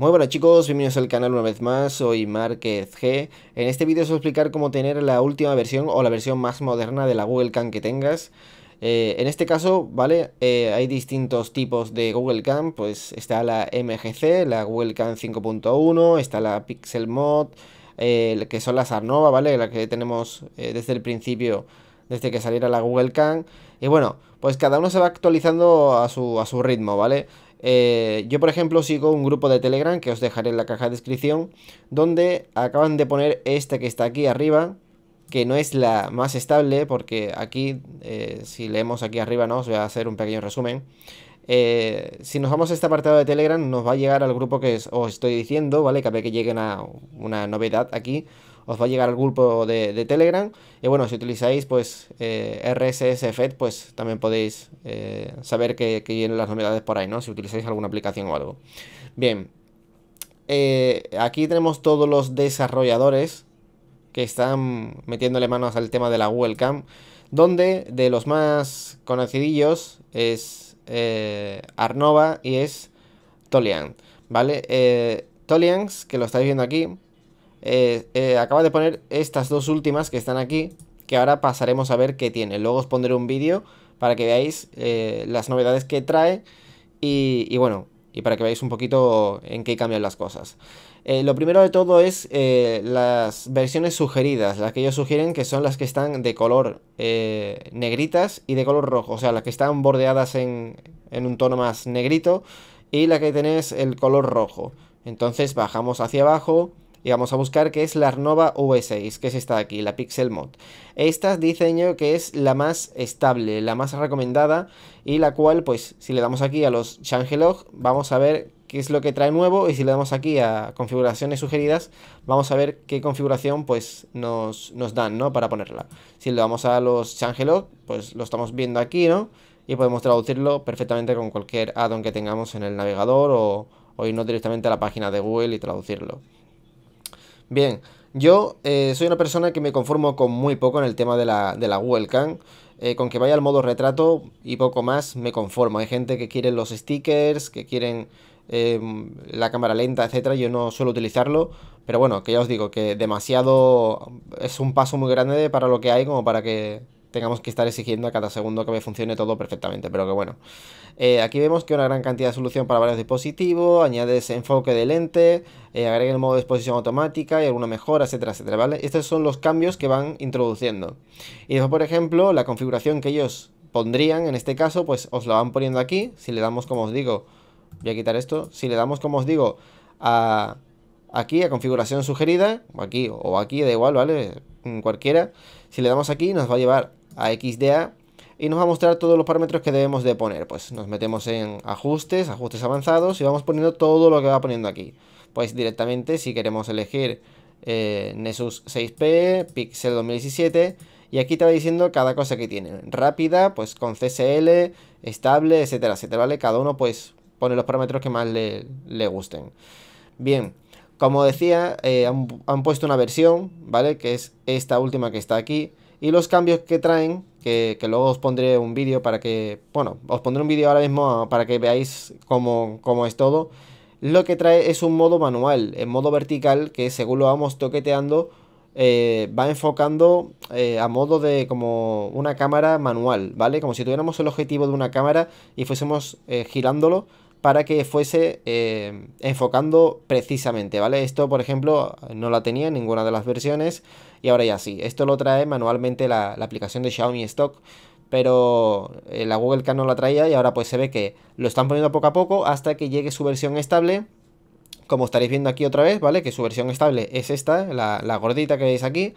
Muy buenas chicos, bienvenidos al canal una vez más, soy Márquez G. En este vídeo os voy a explicar cómo tener la última versión o la versión más moderna de la Google Cam que tengas. Eh, en este caso, ¿vale? Eh, hay distintos tipos de Google Cam, pues está la MGC, la Google Cam 5.1, está la Pixel Mod, eh, que son las Arnova, ¿vale? La que tenemos desde el principio, desde que saliera la Google Cam. Y bueno, pues cada uno se va actualizando a su, a su ritmo, ¿vale? vale eh, yo, por ejemplo, sigo un grupo de Telegram que os dejaré en la caja de descripción, donde acaban de poner esta que está aquí arriba, que no es la más estable, porque aquí, eh, si leemos aquí arriba, ¿no? os voy a hacer un pequeño resumen. Eh, si nos vamos a este apartado de Telegram, nos va a llegar al grupo que os estoy diciendo, ¿vale? que que llegue una novedad aquí, os va a llegar al grupo de, Telegram. Y bueno, si utilizáis pues eh, RSS Feed, pues también podéis eh, saber que, vienen las novedades por ahí, ¿no? Si utilizáis alguna aplicación o algo. Bien. Eh, aquí tenemos todos los desarrolladores que están metiéndole manos al tema de la Google Cam, donde de los más conocidillos es Arnova y es Tolian, ¿vale? Tolians, que lo estáis viendo aquí, eh, eh, acaba de poner estas dos últimas que están aquí, que ahora pasaremos a ver qué tiene. Luego os pondré un vídeo para que veáis eh, las novedades que trae y, bueno, y para que veáis un poquito en qué cambian las cosas. lo primero de todo es las versiones sugeridas, las que ellos sugieren que son las que están de color negritas y de color rojo, o sea, las que están bordeadas en, en un tono más negrito y la que tenéis el color rojo. Entonces bajamos hacia abajo, y vamos a buscar que es la Arnova V6, que es esta de aquí, la Pixel Mod. Esta yo que es la más estable, la más recomendada y la cual pues si le damos aquí a los Changelog vamos a ver qué es lo que trae nuevo y si le damos aquí a configuraciones sugeridas vamos a ver qué configuración pues nos, dan, ¿no? Para ponerla. Si le damos a los Changelog pues lo estamos viendo aquí, ¿no? Y podemos traducirlo perfectamente con cualquier addon que tengamos en el navegador o, o irnos directamente a la página de Google y traducirlo. Bien, yo eh, soy una persona que me conformo con muy poco en el tema de la, de la webcam. Eh, con que vaya al modo retrato y poco más me conformo. Hay gente que quiere los stickers, que quieren em, la cámara lenta, etcétera. Yo no suelo utilizarlo, pero bueno, que ya os digo que demasiado es un paso muy grande para lo que hay como para que tengamos que estar exigiendo a cada segundo que me funcione todo perfectamente, pero que bueno. Eh, aquí vemos que una gran cantidad de solución para varios dispositivos, añades enfoque de lente, eh, agrega el modo de exposición automática y alguna mejora, etcétera, etcétera, ¿vale? Estos son los cambios que van introduciendo. Y después, por ejemplo, la configuración que ellos pondrían, en este caso, pues os la van poniendo aquí, si le damos, como os digo, voy a quitar esto, si le damos, como os digo, a aquí a configuración sugerida, o aquí o aquí, da igual, ¿vale? Mm, cualquiera. Si le damos aquí nos va a llevar a XDA y nos va a mostrar todos los parámetros que debemos de poner. Pues nos metemos en ajustes, ajustes avanzados y vamos poniendo todo lo que va poniendo aquí. Pues directamente si queremos elegir eh, Nexus 6P, Pixel 2017 y aquí te va diciendo cada cosa que tiene. Rápida, pues con CSL, estable, etcétera, etcétera, ¿vale? Cada uno pues pone los parámetros que más le, le gusten. Bien, como decía, eh, han, puesto una versión, ¿vale? Que es esta última que está aquí. Y los cambios que traen, que, luego os pondré un vídeo para que... Bueno, os pondré un vídeo ahora mismo ah, para que veáis cómo, es todo. Lo que trae es un modo manual, en modo vertical, que según lo vamos toqueteando, eh, va enfocando eh, a modo de como una cámara manual, ¿vale? Como si tuviéramos el objetivo de una cámara y fuésemos girándolo para que fuese eh, enfocando precisamente, ¿vale? Esto, por ejemplo, no la tenía en ninguna de las versiones y ahora ya sí. Esto lo trae manualmente la, aplicación de Xiaomi Stock, pero eh, la Google Can no la traía y ahora pues se ve que lo están poniendo poco a poco hasta que llegue su versión estable. Como estaréis viendo aquí otra vez, ¿vale? Que su versión estable es esta, la, gordita que veis aquí.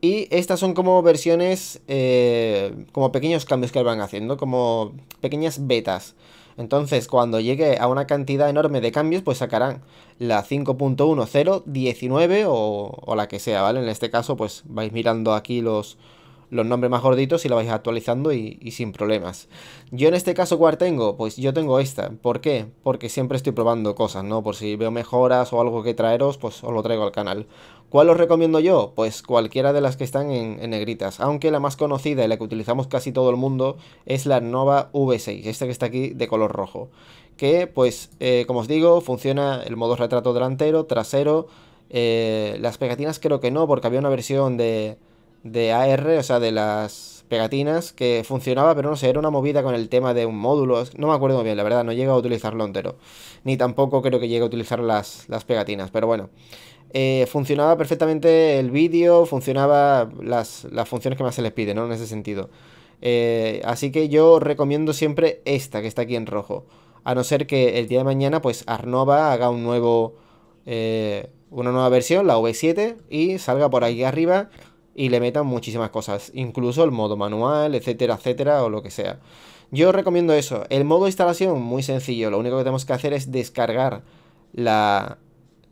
Y estas son como versiones, eh, como pequeños cambios que van haciendo, como pequeñas betas. Entonces, cuando llegue a una cantidad enorme de cambios, pues sacarán la 5.10, 19 o, o la que sea, ¿vale? En este caso, pues vais mirando aquí los, los nombres más gorditos y la vais actualizando y, sin problemas. Yo en este caso, ¿cuál tengo? Pues yo tengo esta. ¿Por qué? Porque siempre estoy probando cosas, ¿no? Por si veo mejoras o algo que traeros, pues os lo traigo al canal. ¿Cuál os recomiendo yo? Pues cualquiera de las que están en, negritas, aunque la más conocida y la que utilizamos casi todo el mundo es la Nova V6, esta que está aquí de color rojo, que pues eh, como os digo funciona el modo retrato delantero, trasero, eh, las pegatinas creo que no, porque había una versión de, de AR, o sea, de las pegatinas, que funcionaba, pero no sé, era una movida con el tema de un módulo, no me acuerdo bien, la verdad, no llega a utilizarlo entero, ni tampoco creo que llegue a utilizar las, las pegatinas, pero bueno. Eh, funcionaba perfectamente el vídeo, funcionaba las, las funciones que más se les pide, ¿no? En ese sentido. Eh, así que yo recomiendo siempre esta que está aquí en rojo. A no ser que el día de mañana, pues Arnova haga un nuevo. Eh, una nueva versión, la V7, y salga por aquí arriba y le metan muchísimas cosas, incluso el modo manual, etcétera, etcétera, o lo que sea. Yo recomiendo eso. El modo instalación, muy sencillo, lo único que tenemos que hacer es descargar la,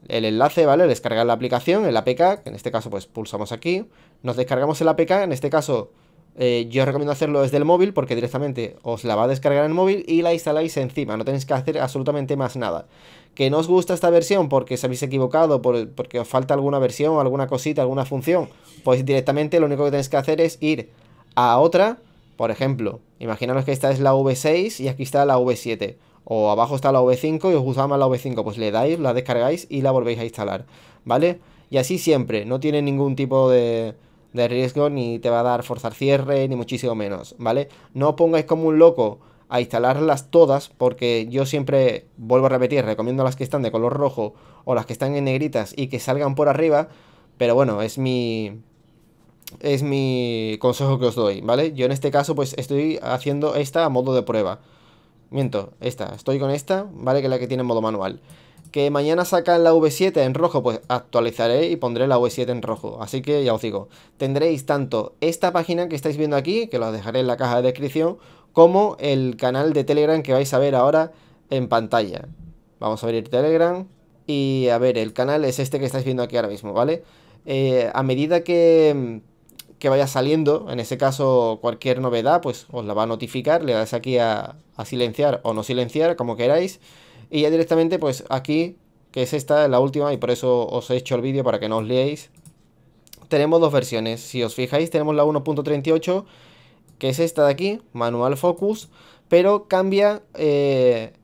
el enlace, ¿vale? Descargar la aplicación, el APK, que en este caso pues pulsamos aquí, nos descargamos el APK, en este caso eh, yo recomiendo hacerlo desde el móvil porque directamente os la va a descargar en el móvil y la instaláis encima, no tenéis que hacer absolutamente más nada. Que no os gusta esta versión porque os habéis equivocado, porque os falta alguna versión, alguna cosita, alguna función, pues directamente lo único que tenéis que hacer es ir a otra, por ejemplo, imaginaros que esta es la V6 y aquí está la V7, o abajo está la V5 y os gusta más la V5, pues le dais, la descargáis y la volvéis a instalar, ¿vale? Y así siempre, no tiene ningún tipo de de riesgo ni te va a dar forzar cierre ni muchísimo menos, ¿vale? No pongáis como un loco a instalarlas todas porque yo siempre, vuelvo a repetir, recomiendo las que están de color rojo o las que están en negritas y que salgan por arriba, pero bueno, es mi... Es mi consejo que os doy, ¿vale? Yo en este caso pues estoy haciendo esta a modo de prueba. Miento, esta, estoy con esta, ¿vale? Que es la que tiene modo manual que mañana sacan la V7 en rojo, pues actualizaré y pondré la V7 en rojo. Así que ya os digo, tendréis tanto esta página que estáis viendo aquí, que la dejaré en la caja de descripción, como el canal de Telegram que vais a ver ahora en pantalla. Vamos a abrir Telegram y a ver, el canal es este que estáis viendo aquí ahora mismo, ¿vale? Eh, a medida que, vaya saliendo, en ese caso cualquier novedad, pues os la va a notificar, le das aquí a silenciar o no silenciar, como queráis. Y ya directamente, pues aquí, que es esta, la última, y por eso os he hecho el vídeo para que no os liéis. Tenemos dos versiones. Si os fijáis, tenemos la 1.38, que es esta de aquí, Manual Focus, pero cambia eh,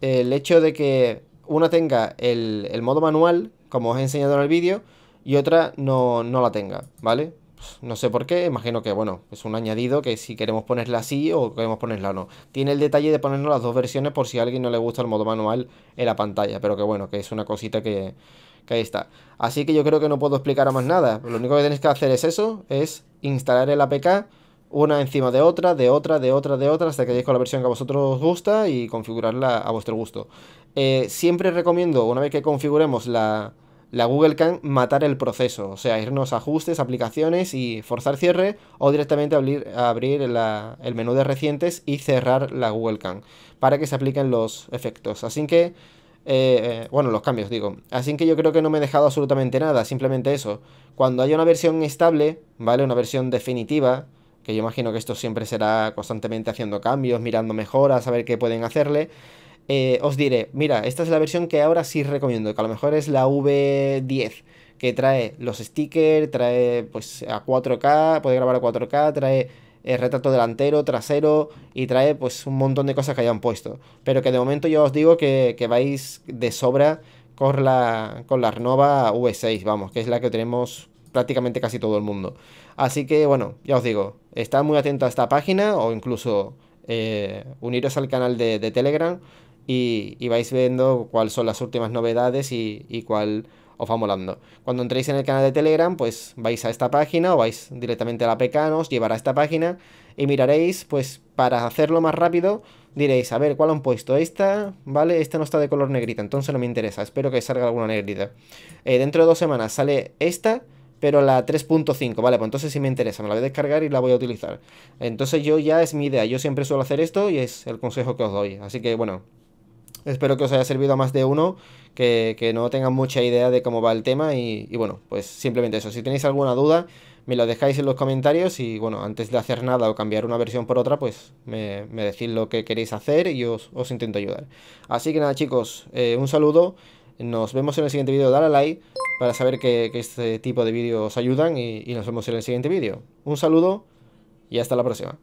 el hecho de que una tenga el, el, modo manual, como os he enseñado en el vídeo, y otra no, no la tenga, ¿vale? Pues, no sé por qué, imagino que bueno, es un añadido que si queremos ponerla así o queremos ponerla no. Tiene el detalle de ponernos las dos versiones por si a alguien no le gusta el modo manual en la pantalla, pero que bueno, que es una cosita que, ahí está. Así que yo creo que no puedo explicar más nada. Lo único que tenéis que hacer es eso, es instalar el APK una encima de otra, de otra, de otra, de otra, hasta que lleguéis con la versión que a vosotros os gusta y configurarla a vuestro gusto. Eh, siempre recomiendo, una vez que configuremos la, la Google Can matar el proceso, o sea, irnos a ajustes, aplicaciones y forzar cierre o directamente abrir, abrir el menú de recientes y cerrar la Google Can para que se apliquen los efectos. Así que, eh, eh, bueno, los cambios digo. Así que yo creo que no me he dejado absolutamente nada, simplemente eso. Cuando haya una versión estable, ¿vale? Una versión definitiva, que yo imagino que esto siempre será constantemente haciendo cambios, mirando mejoras, a ver qué pueden hacerle. Eh, os diré, mira, esta es la versión que ahora sí recomiendo, que a lo mejor es la V10, que trae los stickers, trae pues a 4K, puede grabar a 4K, trae eh, retrato delantero, trasero y trae pues un montón de cosas que hayan puesto. Pero que de momento yo os digo que, vais de sobra con la, con la Renova V6, vamos, que es la que tenemos prácticamente casi todo el mundo. Así que bueno, ya os digo, estad muy atento a esta página o incluso eh, uniros al canal de, de Telegram y, vais viendo cuáles son las últimas novedades y, cuál os va molando. Cuando entréis en el canal de Telegram, pues vais a esta página o vais directamente a la PK, os llevará a esta página y miraréis, pues para hacerlo más rápido, diréis, a ver, ¿cuál han puesto? Esta, ¿vale? Esta no está de color negrita, entonces no me interesa, espero que salga alguna negrita. Eh, dentro de dos semanas sale esta, pero la 3.5, vale, pues entonces sí me interesa, me la voy a descargar y la voy a utilizar. Entonces yo ya es mi idea, yo siempre suelo hacer esto y es el consejo que os doy, así que bueno, Espero que os haya servido a más de uno, que, que no tengan mucha idea de cómo va el tema y, bueno, pues simplemente eso. Si tenéis alguna duda, me lo dejáis en los comentarios y bueno, antes de hacer nada o cambiar una versión por otra, pues me, me decís lo que queréis hacer y os, os intento ayudar. Así que nada chicos, eh, un saludo, nos vemos en el siguiente vídeo, dale a like para saber que, este tipo de vídeos os ayudan y nos vemos en el siguiente vídeo. Un saludo y hasta la próxima.